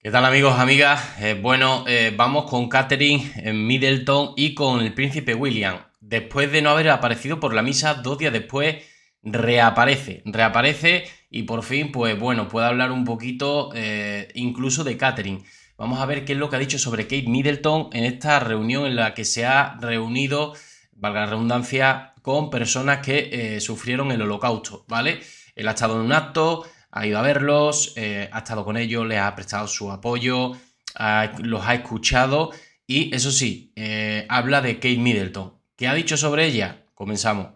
¿Qué tal amigos, amigas? Eh, bueno, eh, vamos con Catherine eh, Middleton y con el príncipe William. Después de no haber aparecido por la misa, dos días después reaparece, reaparece y por fin, pues bueno, puede hablar un poquito incluso de Catherine. Vamos a ver qué es lo que ha dicho sobre Kate Middleton en esta reunión en la que se ha reunido, valga la redundancia, con personas que sufrieron el holocausto, ¿vale? Él ha estado en un acto, ha ido a verlos, eh, ha estado con ellos, les ha prestado su apoyo, los ha escuchado y eso sí, eh, habla de Kate Middleton. ¿Qué ha dicho sobre ella? Comenzamos.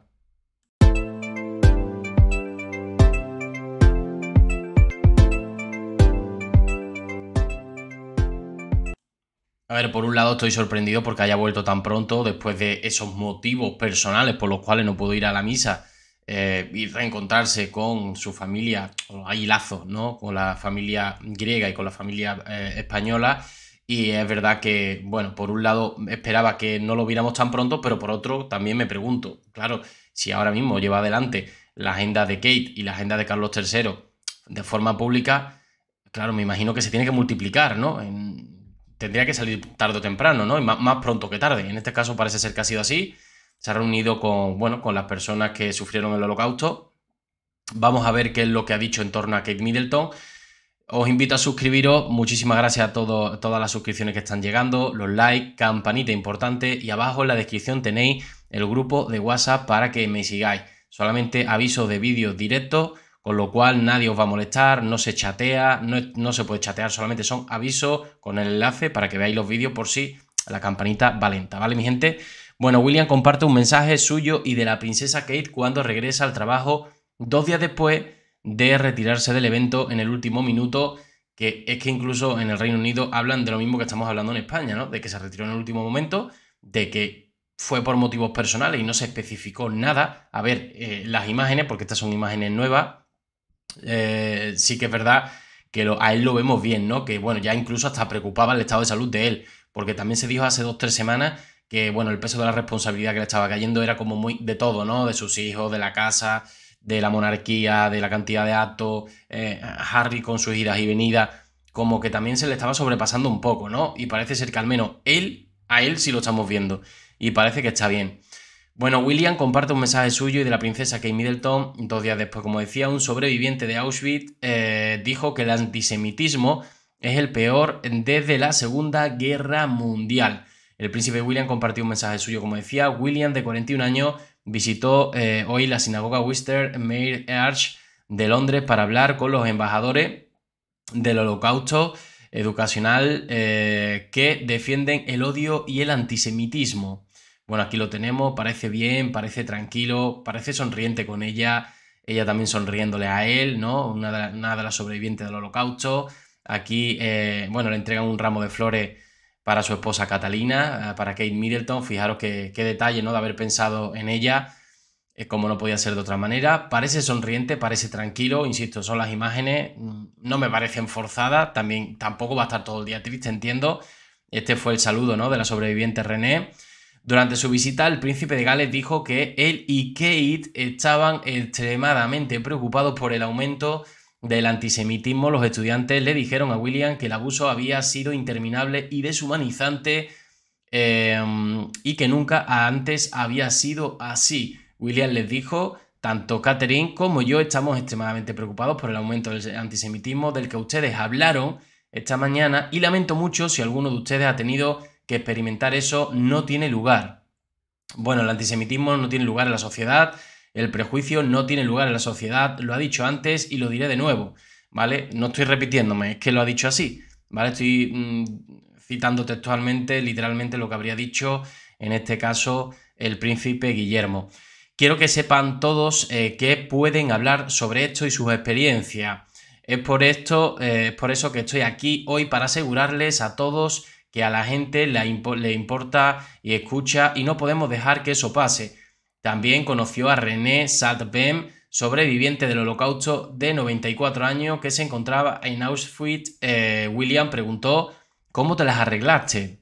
A ver, por un lado estoy sorprendido porque haya vuelto tan pronto después de esos motivos personales por los cuales no puedo ir a la misa eh, y reencontrarse con su familia, hay lazos, ¿no? Con la familia griega y con la familia eh, española. Y es verdad que, bueno, por un lado esperaba que no lo viéramos tan pronto, pero por otro también me pregunto, claro, si ahora mismo lleva adelante la agenda de Kate y la agenda de Carlos III de forma pública, claro, me imagino que se tiene que multiplicar, ¿no? tendría que salir tarde o temprano, ¿no? Y más, más pronto que tarde. En este caso parece ser que ha sido así se ha reunido con, bueno, con las personas que sufrieron el holocausto. Vamos a ver qué es lo que ha dicho en torno a Kate Middleton. Os invito a suscribiros. Muchísimas gracias a, todo, todas las suscripciones que están llegando, los likes, campanita importante y abajo en la descripción tenéis el grupo de WhatsApp para que me sigáis. Solamente aviso de vídeos directos, con lo cual nadie os va a molestar, no se chatea, no, se puede chatear, solamente son avisos con el enlace para que veáis los vídeos por si sí, la campanita valenta ¿vale mi gente? Bueno, William comparte un mensaje suyo y de la princesa Kate cuando regresa al trabajo dos días después de retirarse del evento en el último minuto, que es que incluso en el Reino Unido hablan de lo mismo que estamos hablando en España, ¿no? De que se retiró en el último momento, de que fue por motivos personales y no se especificó nada. A ver, eh, las imágenes, porque estas son imágenes nuevas, eh, sí que es verdad que a él lo vemos bien, ¿no? Que bueno, ya incluso hasta preocupaba el estado de salud de él, porque también se dijo hace dos, tres semanas que bueno, el peso de la responsabilidad que le estaba cayendo era como muy de todo, ¿no? De sus hijos, de la casa, de la monarquía, de la cantidad de actos, eh, Harry con sus idas y venidas, como que también se le estaba sobrepasando un poco, ¿no? Y parece ser que al menos él, a él sí lo estamos viendo, y parece que está bien. Bueno, William comparte un mensaje suyo y de la princesa Kate Middleton, dos días después, como decía, un sobreviviente de Auschwitz eh, dijo que el antisemitismo es el peor desde la Segunda Guerra Mundial. El príncipe William compartió un mensaje suyo, como decía. William, de 41 años, visitó eh, hoy la sinagoga Worcester Mayor Arch de Londres para hablar con los embajadores del holocausto educacional eh, que defienden el odio y el antisemitismo. Bueno, aquí lo tenemos, parece bien, parece tranquilo, parece sonriente con ella, ella también sonriéndole a él, ¿no? Una de, las sobrevivientes del holocausto. Aquí, eh, bueno, le entregan un ramo de flores para su esposa Catalina, eh, para Kate Middleton. Fijaros qué, qué detalle, ¿no? De haber pensado en ella, eh, como no podía ser de otra manera. Parece sonriente, parece tranquilo, insisto, son las imágenes, mm, no me parecen forzadas, también tampoco va a estar todo el día triste, entiendo. Este fue el saludo, ¿no? De la sobreviviente René. Durante su visita, el príncipe de Gales dijo que él y Kate estaban extremadamente preocupados por el aumento del antisemitismo, los estudiantes le dijeron a William que el abuso había sido interminable y deshumanizante em, y que nunca antes había sido así. William les dijo, tanto Catherine como yo estamos extremadamente preocupados por el aumento del antisemitismo del que ustedes hablaron esta mañana y lamento mucho si alguno de ustedes ha tenido que experimentar eso, no tiene lugar. Bueno, el antisemitismo no tiene lugar en la sociedad, el prejuicio no tiene lugar en la sociedad, lo ha dicho antes y lo diré de nuevo, ¿vale? No estoy repitiéndome, es que lo ha dicho así, ¿vale? Estoy mm, citando textualmente, literalmente lo que habría dicho, en este caso, el príncipe Guillermo. Quiero que sepan todos eh, que pueden hablar sobre esto y sus experiencias. Es por esto, eh, por eso que estoy aquí hoy para asegurarles a todos que a la gente le, importa y escucha y no podemos dejar que eso pase. También conoció a René Bem, sobreviviente del holocausto de 94 años que se encontraba en Auschwitz. Eh, William preguntó, ¿cómo te las arreglaste?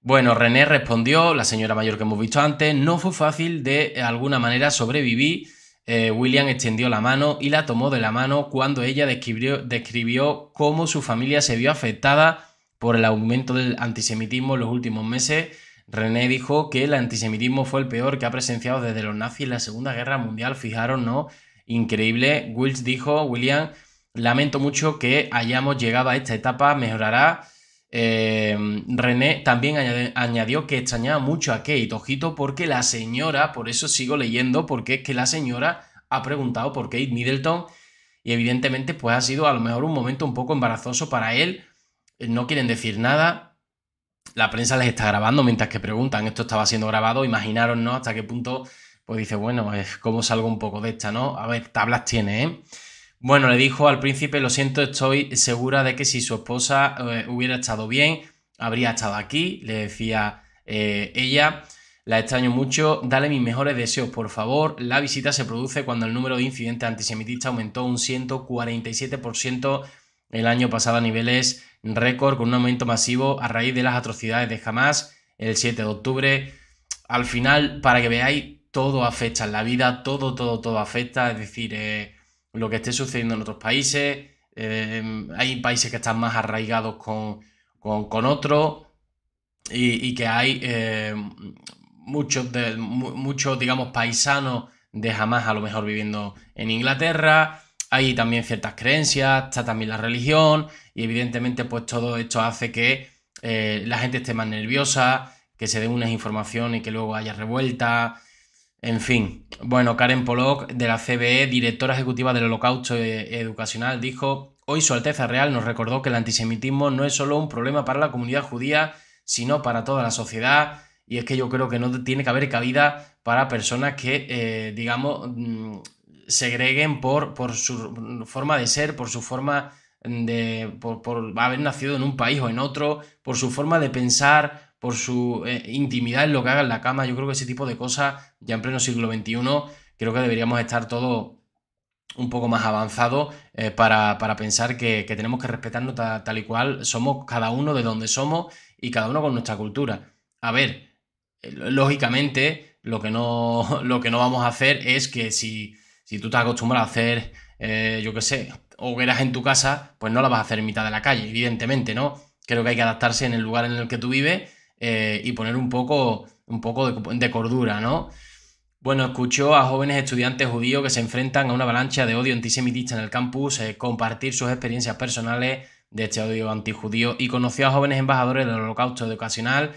Bueno, René respondió, la señora mayor que hemos visto antes, no fue fácil de alguna manera sobrevivir. Eh, William extendió la mano y la tomó de la mano cuando ella describió, describió cómo su familia se vio afectada por el aumento del antisemitismo en los últimos meses René dijo que el antisemitismo fue el peor que ha presenciado desde los nazis en la Segunda Guerra Mundial. fijaron, ¿no? Increíble. Wills dijo, William, lamento mucho que hayamos llegado a esta etapa, mejorará. Eh, René también añadió que extrañaba mucho a Kate, ojito, porque la señora, por eso sigo leyendo, porque es que la señora ha preguntado por Kate Middleton y evidentemente pues ha sido a lo mejor un momento un poco embarazoso para él, no quieren decir nada, la prensa les está grabando mientras que preguntan, esto estaba siendo grabado, Imaginaron, ¿no? Hasta qué punto, pues dice, bueno, como salgo un poco de esta, no? A ver, tablas tiene, ¿eh? Bueno, le dijo al príncipe, lo siento, estoy segura de que si su esposa eh, hubiera estado bien, habría estado aquí, le decía eh, ella. La extraño mucho, dale mis mejores deseos, por favor. La visita se produce cuando el número de incidentes antisemitistas aumentó un 147% el año pasado a niveles récord con un aumento masivo a raíz de las atrocidades de Hamas el 7 de octubre. Al final, para que veáis, todo afecta en la vida, todo, todo, todo afecta, es decir, eh, lo que esté sucediendo en otros países, eh, hay países que están más arraigados con, con, otros y, que hay eh, muchos, muchos, digamos, paisanos de Hamas a lo mejor viviendo en Inglaterra, hay también ciertas creencias, está también la religión y evidentemente pues todo esto hace que eh, la gente esté más nerviosa, que se den unas informaciones y que luego haya revuelta, en fin. Bueno, Karen Pollock de la CBE, directora ejecutiva del Holocausto eh, Educacional, dijo, hoy Su Alteza Real nos recordó que el antisemitismo no es solo un problema para la comunidad judía, sino para toda la sociedad. Y es que yo creo que no tiene que haber cabida para personas que, eh, digamos, mm, segreguen por, por su forma de ser, por su forma de. Por, haber nacido en un país o en otro, por su forma de pensar, por su eh, intimidad en lo que haga en la cama. Yo creo que ese tipo de cosas, ya en pleno siglo XXI, creo que deberíamos estar todos un poco más avanzados eh, para, pensar que, tenemos que respetarnos tal y cual somos cada uno de donde somos y cada uno con nuestra cultura. A ver, eh, lógicamente, lo que no, lo que no vamos a hacer es que si si tú te acostumbrado a hacer, eh, yo qué sé, hogueras en tu casa, pues no la vas a hacer en mitad de la calle, evidentemente, ¿no? Creo que hay que adaptarse en el lugar en el que tú vives eh, y poner un poco, un poco de, cordura, ¿no? Bueno, escuchó a jóvenes estudiantes judíos que se enfrentan a una avalancha de odio antisemitista en el campus, eh, compartir sus experiencias personales de este odio antijudío y conoció a jóvenes embajadores del holocausto educacional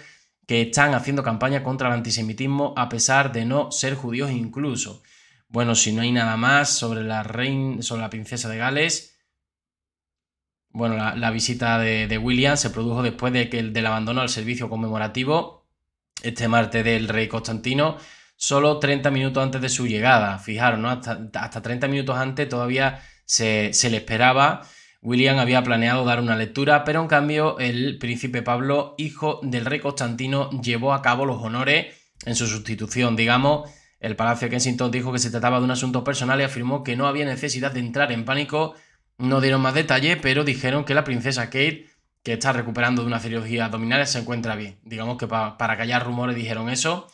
que están haciendo campaña contra el antisemitismo a pesar de no ser judíos incluso. Bueno, si no hay nada más sobre la, reina, sobre la princesa de Gales. Bueno, la, visita de, William se produjo después de que, del abandono al servicio conmemorativo este martes del rey Constantino, solo 30 minutos antes de su llegada. Fijaros, ¿no? hasta, hasta 30 minutos antes todavía se le esperaba. William había planeado dar una lectura, pero en cambio el príncipe Pablo, hijo del rey Constantino, llevó a cabo los honores en su sustitución. Digamos el Palacio de Kensington dijo que se trataba de un asunto personal y afirmó que no había necesidad de entrar en pánico. No dieron más detalle, pero dijeron que la princesa Kate, que está recuperando de una cirugía abdominal, se encuentra bien. Digamos que para callar rumores dijeron eso.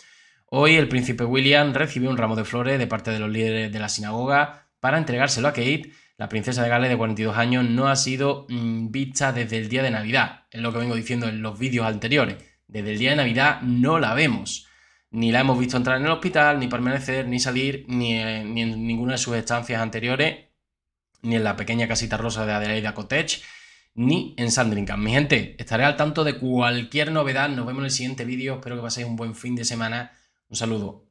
Hoy el príncipe William recibió un ramo de flores de parte de los líderes de la sinagoga para entregárselo a Kate. La princesa de Gales de 42 años no ha sido mm, vista desde el día de Navidad. Es lo que vengo diciendo en los vídeos anteriores. Desde el día de Navidad no la vemos ni la hemos visto entrar en el hospital, ni permanecer, ni salir, eh, ni, en, ninguna de sus estancias anteriores, ni en la pequeña casita rosa de Adelaida Cottage, ni en Sandringham. Mi gente, estaré al tanto de cualquier novedad. Nos vemos en el siguiente vídeo. Espero que paséis un buen fin de semana. Un saludo.